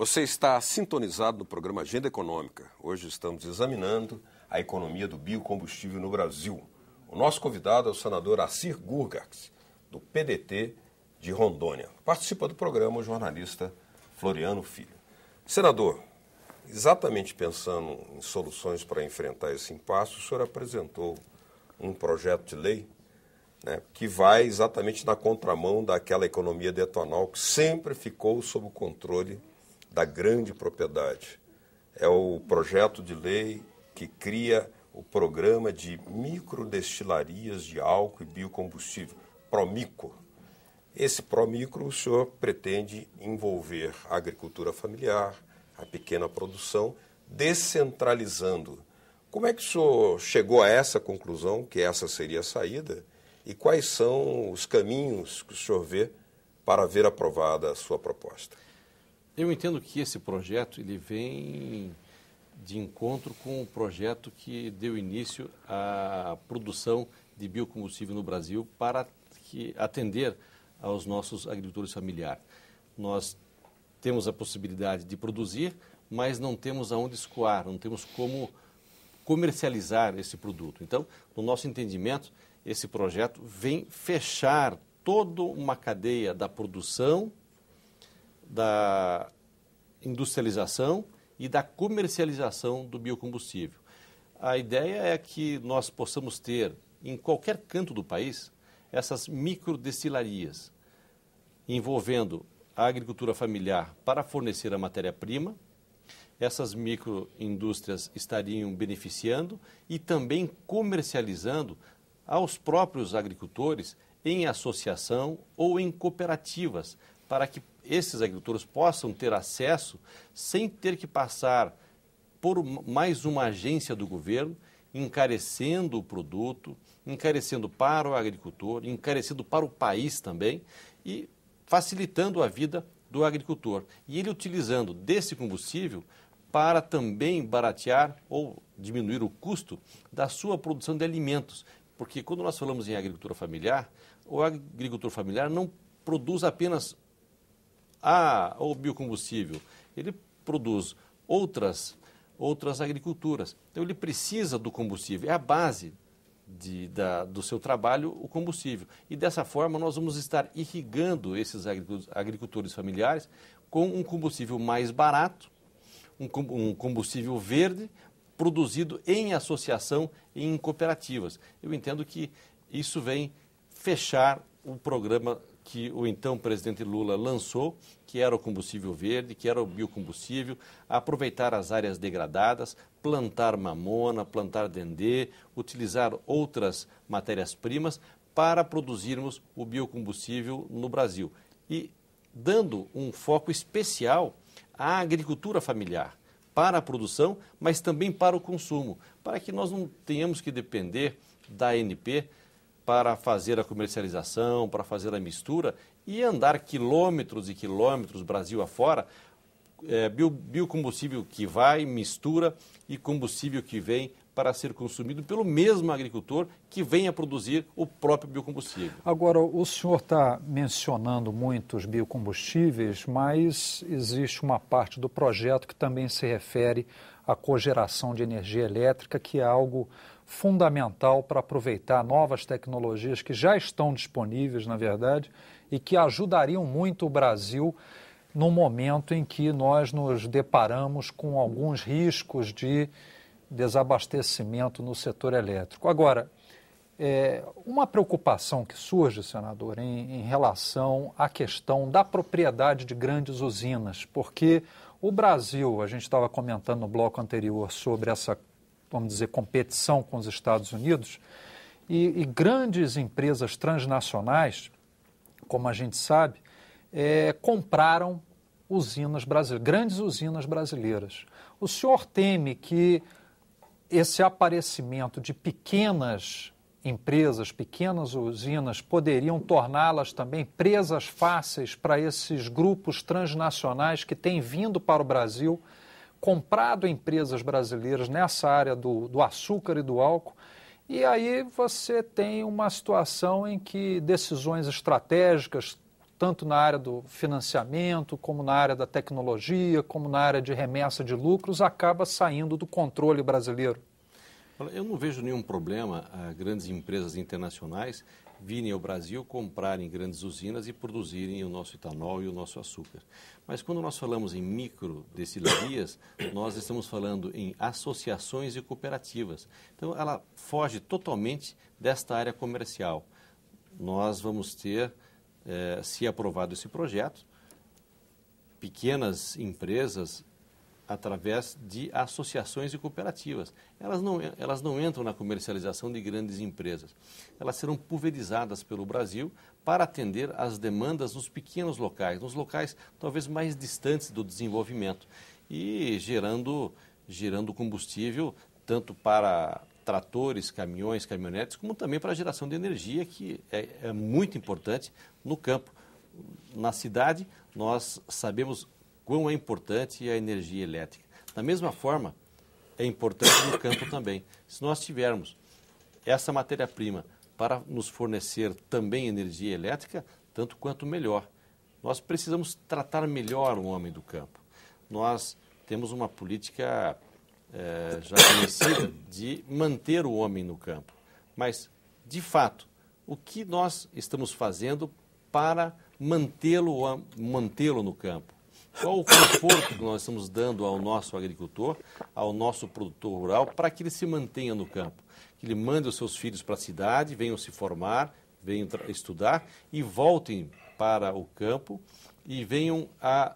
Você está sintonizado no programa Agenda Econômica. Hoje estamos examinando a economia do biocombustível no Brasil. O nosso convidado é o senador Assir Gurgax, do PDT de Rondônia. Participa do programa o jornalista Floriano Filho. Senador, exatamente pensando em soluções para enfrentar esse impasse, o senhor apresentou um projeto de lei né, que vai exatamente na contramão daquela economia detonal que sempre ficou sob o controle da grande propriedade. É o projeto de lei que cria o programa de microdestilarias de álcool e biocombustível, Promico. Esse Promico, o senhor pretende envolver a agricultura familiar, a pequena produção, descentralizando. Como é que o senhor chegou a essa conclusão, que essa seria a saída? E quais são os caminhos que o senhor vê para ver aprovada a sua proposta? Eu entendo que esse projeto ele vem de encontro com um projeto que deu início à produção de biocombustível no Brasil para que, atender aos nossos agricultores familiares. Nós temos a possibilidade de produzir, mas não temos aonde escoar, não temos como comercializar esse produto. Então, no nosso entendimento, esse projeto vem fechar toda uma cadeia da produção da industrialização e da comercialização do biocombustível. A ideia é que nós possamos ter, em qualquer canto do país, essas microdestilarias, envolvendo a agricultura familiar para fornecer a matéria-prima. Essas microindústrias estariam beneficiando e também comercializando aos próprios agricultores em associação ou em cooperativas, para que esses agricultores possam ter acesso sem ter que passar por mais uma agência do governo, encarecendo o produto, encarecendo para o agricultor, encarecendo para o país também e facilitando a vida do agricultor. E ele utilizando desse combustível para também baratear ou diminuir o custo da sua produção de alimentos. Porque quando nós falamos em agricultura familiar, o agricultor familiar não produz apenas ah, o biocombustível, ele produz outras, outras agriculturas. Então, ele precisa do combustível, é a base de, da, do seu trabalho o combustível. E dessa forma, nós vamos estar irrigando esses agricultores familiares com um combustível mais barato, um, um combustível verde, produzido em associação, em cooperativas. Eu entendo que isso vem fechar o programa que o então presidente Lula lançou, que era o combustível verde, que era o biocombustível, aproveitar as áreas degradadas, plantar mamona, plantar dendê, utilizar outras matérias-primas para produzirmos o biocombustível no Brasil. E dando um foco especial à agricultura familiar, para a produção, mas também para o consumo, para que nós não tenhamos que depender da ANP para fazer a comercialização, para fazer a mistura e andar quilômetros e quilômetros Brasil afora é, bio, biocombustível que vai, mistura e combustível que vem para ser consumido pelo mesmo agricultor que vem a produzir o próprio biocombustível. Agora, o senhor está mencionando muitos biocombustíveis, mas existe uma parte do projeto que também se refere à cogeração de energia elétrica, que é algo fundamental para aproveitar novas tecnologias que já estão disponíveis, na verdade, e que ajudariam muito o Brasil no momento em que nós nos deparamos com alguns riscos de desabastecimento no setor elétrico. Agora, é, uma preocupação que surge, senador, em, em relação à questão da propriedade de grandes usinas, porque o Brasil, a gente estava comentando no bloco anterior sobre essa, vamos dizer, competição com os Estados Unidos, e, e grandes empresas transnacionais, como a gente sabe, é, compraram usinas brasileiras, grandes usinas brasileiras. O senhor teme que esse aparecimento de pequenas empresas, pequenas usinas, poderiam torná-las também presas fáceis para esses grupos transnacionais que têm vindo para o Brasil, comprado empresas brasileiras nessa área do, do açúcar e do álcool. E aí você tem uma situação em que decisões estratégicas, tanto na área do financiamento, como na área da tecnologia, como na área de remessa de lucros, acaba saindo do controle brasileiro. Eu não vejo nenhum problema a ah, grandes empresas internacionais virem ao Brasil, comprarem grandes usinas e produzirem o nosso etanol e o nosso açúcar. Mas quando nós falamos em micro destilarias, nós estamos falando em associações e cooperativas. Então, ela foge totalmente desta área comercial. Nós vamos ter é, se aprovado esse projeto, pequenas empresas através de associações e cooperativas. Elas não, elas não entram na comercialização de grandes empresas. Elas serão pulverizadas pelo Brasil para atender às demandas nos pequenos locais, nos locais talvez mais distantes do desenvolvimento e gerando, gerando combustível tanto para tratores, caminhões, caminhonetes, como também para a geração de energia, que é, é muito importante no campo. Na cidade, nós sabemos quão é importante a energia elétrica. Da mesma forma, é importante no campo também. Se nós tivermos essa matéria-prima para nos fornecer também energia elétrica, tanto quanto melhor. Nós precisamos tratar melhor o homem do campo. Nós temos uma política é, já conhecida de manter o homem no campo. Mas, de fato, o que nós estamos fazendo para mantê-lo mantê no campo? Qual o conforto que nós estamos dando ao nosso agricultor, ao nosso produtor rural, para que ele se mantenha no campo? Que ele mande os seus filhos para a cidade, venham se formar, venham estudar e voltem para o campo e venham a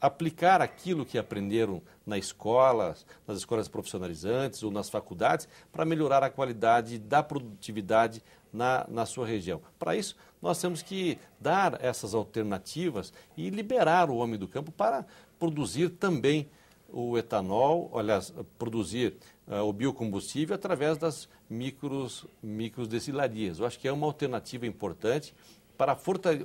aplicar aquilo que aprenderam na escola, nas escolas profissionalizantes ou nas faculdades, para melhorar a qualidade da produtividade na, na sua região. Para isso, nós temos que dar essas alternativas e liberar o homem do campo para produzir também o etanol, aliás, produzir uh, o biocombustível através das micros, micros destilarias. Eu acho que é uma alternativa importante para,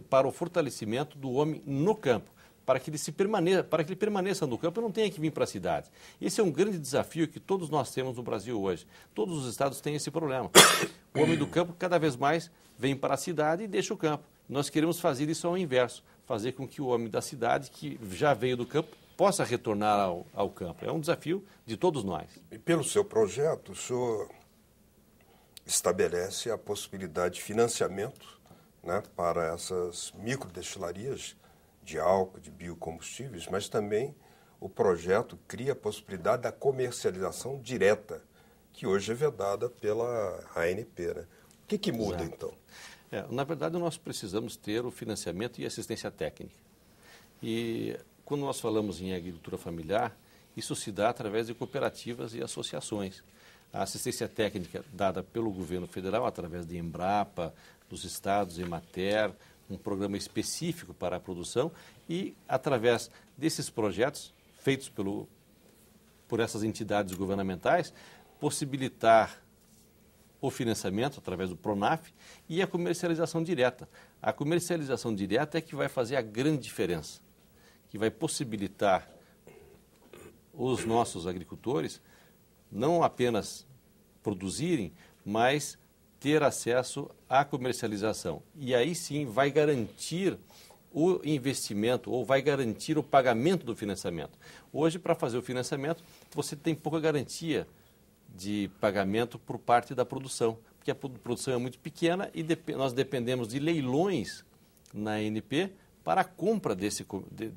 para o fortalecimento do homem no campo para que ele se permaneça, para que ele permaneça no campo e não tenha que vir para a cidade. Esse é um grande desafio que todos nós temos no Brasil hoje. Todos os estados têm esse problema. O homem do campo cada vez mais vem para a cidade e deixa o campo. Nós queremos fazer isso ao inverso, fazer com que o homem da cidade que já veio do campo possa retornar ao, ao campo. É um desafio de todos nós. E pelo seu projeto, o senhor estabelece a possibilidade de financiamento né, para essas microdestilarias de álcool, de biocombustíveis, mas também o projeto cria a possibilidade da comercialização direta, que hoje é vedada pela ANP. Né? O que, que muda, Exato. então? É, na verdade, nós precisamos ter o financiamento e assistência técnica. E quando nós falamos em agricultura familiar, isso se dá através de cooperativas e associações. A assistência técnica dada pelo governo federal, através de Embrapa, dos estados, Emater, um programa específico para a produção e, através desses projetos feitos pelo, por essas entidades governamentais, possibilitar o financiamento através do PRONAF e a comercialização direta. A comercialização direta é que vai fazer a grande diferença, que vai possibilitar os nossos agricultores não apenas produzirem, mas ter acesso à comercialização. E aí sim vai garantir o investimento ou vai garantir o pagamento do financiamento. Hoje, para fazer o financiamento, você tem pouca garantia de pagamento por parte da produção, porque a produção é muito pequena e nós dependemos de leilões na NP para a compra desse,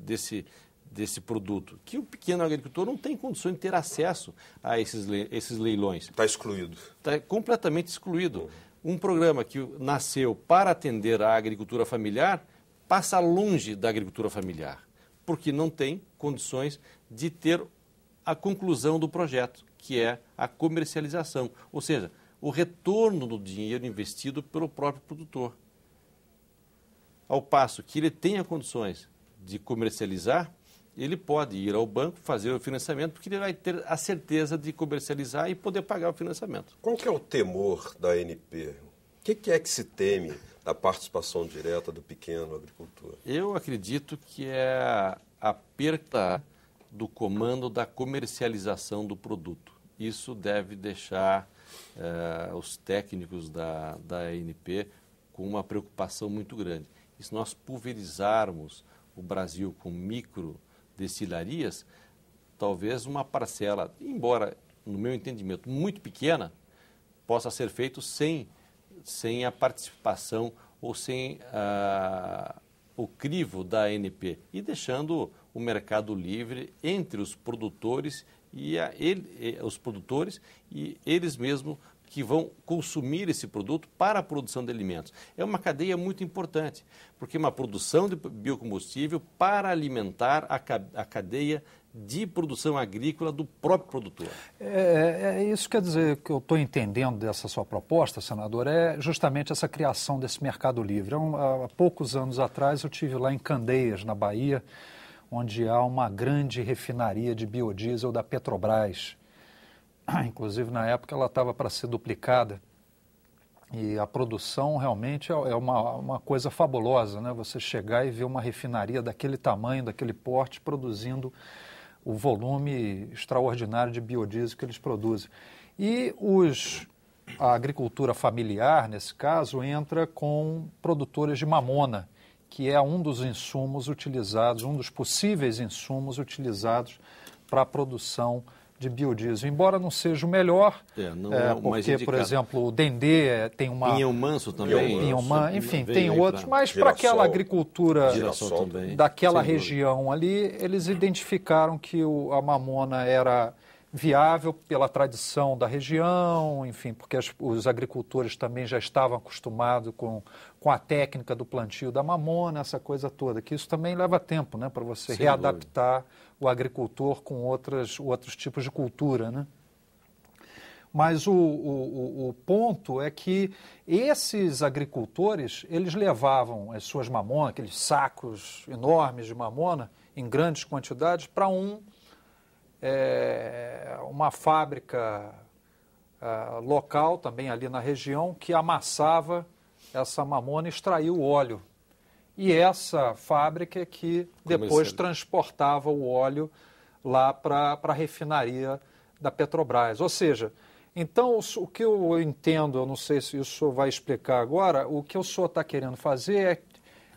desse desse produto, que o pequeno agricultor não tem condições de ter acesso a esses, esses leilões. Está excluído. Está completamente excluído. Um programa que nasceu para atender à agricultura familiar passa longe da agricultura familiar, porque não tem condições de ter a conclusão do projeto, que é a comercialização, ou seja, o retorno do dinheiro investido pelo próprio produtor. Ao passo que ele tenha condições de comercializar, ele pode ir ao banco fazer o financiamento, porque ele vai ter a certeza de comercializar e poder pagar o financiamento. Qual que é o temor da ANP? O que, que é que se teme da participação direta do pequeno agricultor? Eu acredito que é a perda do comando da comercialização do produto. Isso deve deixar eh, os técnicos da, da ANP com uma preocupação muito grande. E se nós pulverizarmos o Brasil com micro destilarias, talvez uma parcela, embora no meu entendimento muito pequena, possa ser feito sem, sem a participação ou sem a, ah, o crivo da ANP e deixando o mercado livre entre os produtores e, a, ele, eh, os produtores e eles mesmos que vão consumir esse produto para a produção de alimentos. É uma cadeia muito importante, porque é uma produção de biocombustível para alimentar a, a cadeia de produção agrícola do próprio produtor. É, é, é isso quer dizer que eu estou entendendo dessa sua proposta, senador, é justamente essa criação desse mercado livre. É há, há poucos anos atrás eu tive lá em Candeias, na Bahia, onde há uma grande refinaria de biodiesel da Petrobras. Inclusive, na época, ela estava para ser duplicada. E a produção realmente é, é uma, uma coisa fabulosa, né? Você chegar e ver uma refinaria daquele tamanho, daquele porte, produzindo o volume extraordinário de biodiesel que eles produzem. E os, a agricultura familiar, nesse caso, entra com produtores de mamona, que é um dos insumos utilizados, um dos possíveis insumos utilizados para a produção de biodiesel, embora não seja o melhor, é, não é, é porque, por exemplo, o Dendê é, tem uma... Pinhão Manso também. Pinhão né? Manso, enfim, tem outros, pra... mas para aquela agricultura daquela região ali, eles identificaram que o, a mamona era viável pela tradição da região, enfim, porque as, os agricultores também já estavam acostumados com, com a técnica do plantio da mamona, essa coisa toda, que isso também leva tempo né, para você Sem readaptar dúvida o agricultor com outras, outros tipos de cultura, né? Mas o, o, o, ponto é que esses agricultores, eles levavam as suas mamonas, aqueles sacos enormes de mamona, em grandes quantidades, para um, é, uma fábrica é, local, também ali na região, que amassava essa mamona e extraía o óleo e essa fábrica que depois transportava o óleo lá para a refinaria da Petrobras. Ou seja, então o que eu entendo, eu não sei se isso vai explicar agora, o que o senhor está querendo fazer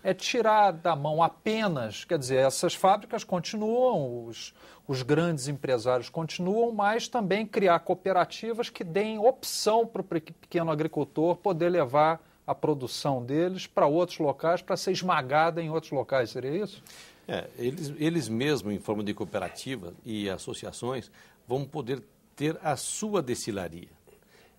é, é tirar da mão apenas, quer dizer, essas fábricas continuam, os, os grandes empresários continuam, mas também criar cooperativas que deem opção para o pequeno agricultor poder levar a produção deles para outros locais, para ser esmagada em outros locais, seria isso? É, eles, eles mesmos, em forma de cooperativa e associações, vão poder ter a sua destilaria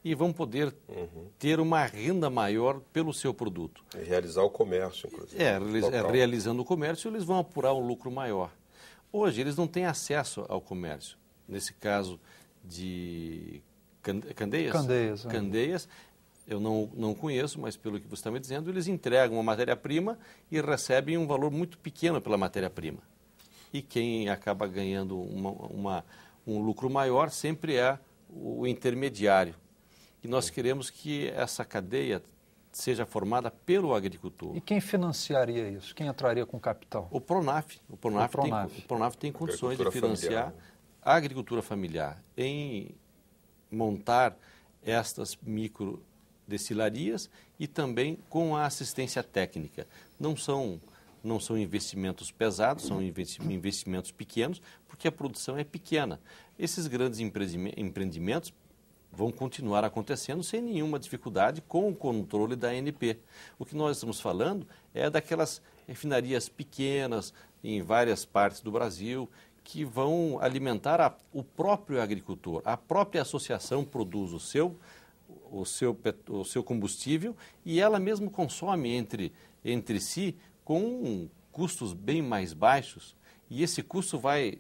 e vão poder uhum. ter uma renda maior pelo seu produto. E realizar o comércio, inclusive. É, é realizando o comércio, eles vão apurar um lucro maior. Hoje, eles não têm acesso ao comércio. Nesse caso de Candeias, Candeias, é. Candeias eu não, não conheço, mas pelo que você está me dizendo, eles entregam a matéria-prima e recebem um valor muito pequeno pela matéria-prima. E quem acaba ganhando uma, uma, um lucro maior sempre é o intermediário. E nós queremos que essa cadeia seja formada pelo agricultor. E quem financiaria isso? Quem entraria com capital? O Pronaf. O Pronaf, o Pronaf. Tem, o Pronaf tem condições de financiar familiar. Né? a agricultura familiar em montar estas micro destilarias e também com a assistência técnica. Não são, não são investimentos pesados, são investimentos pequenos, porque a produção é pequena. Esses grandes empreendimentos vão continuar acontecendo sem nenhuma dificuldade com o controle da ANP. O que nós estamos falando é daquelas refinarias pequenas em várias partes do Brasil que vão alimentar a, o próprio agricultor. A própria associação produz o seu o seu, o seu combustível e ela mesmo consome entre, entre si com custos bem mais baixos e esse custo vai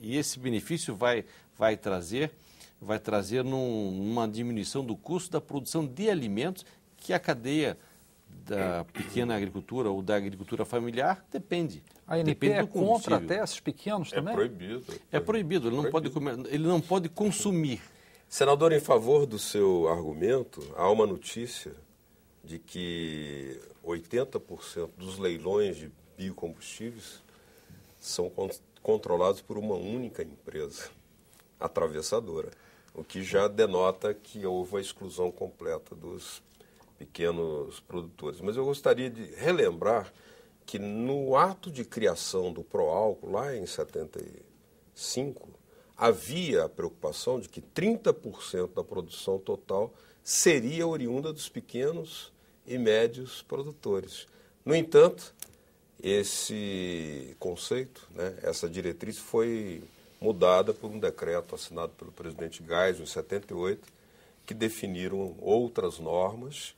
e esse benefício vai, vai trazer vai trazer num, numa diminuição do custo da produção de alimentos que a cadeia da pequena agricultura ou da agricultura familiar depende. A ANP depende é contra até esses pequenos é também? É proibido. É proibido, é proibido. Ele, não proibido. Pode comer, ele não pode consumir Senador, em favor do seu argumento, há uma notícia de que 80% dos leilões de biocombustíveis são con controlados por uma única empresa, atravessadora, o que já denota que houve a exclusão completa dos pequenos produtores. Mas eu gostaria de relembrar que no ato de criação do Proálcool, lá em 75, havia a preocupação de que 30% da produção total seria oriunda dos pequenos e médios produtores. No entanto, esse conceito, né, essa diretriz foi mudada por um decreto assinado pelo presidente Gais em 78, que definiram outras normas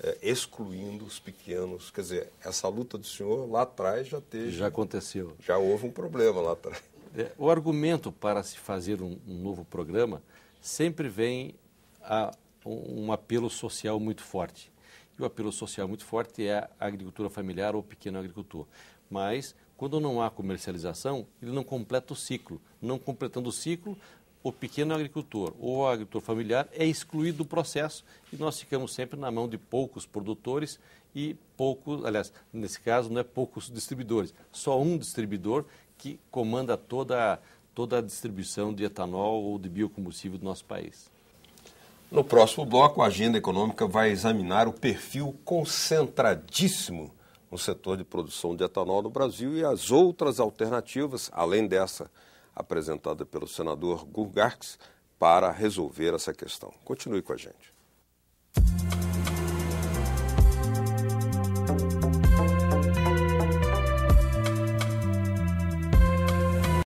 é, excluindo os pequenos. Quer dizer, essa luta do senhor lá atrás já teve. Já aconteceu. Já houve um problema lá atrás. É, o argumento para se fazer um, um novo programa sempre vem a um, um apelo social muito forte. E o apelo social muito forte é a agricultura familiar ou pequeno agricultor. Mas, quando não há comercialização, ele não completa o ciclo. Não completando o ciclo, o pequeno agricultor ou o agricultor familiar é excluído do processo e nós ficamos sempre na mão de poucos produtores e poucos, aliás, nesse caso não é poucos distribuidores, só um distribuidor que comanda toda, toda a distribuição de etanol ou de biocombustível do nosso país. No próximo bloco, a agenda econômica vai examinar o perfil concentradíssimo no setor de produção de etanol no Brasil e as outras alternativas, além dessa apresentada pelo senador Gurgarx, para resolver essa questão. Continue com a gente.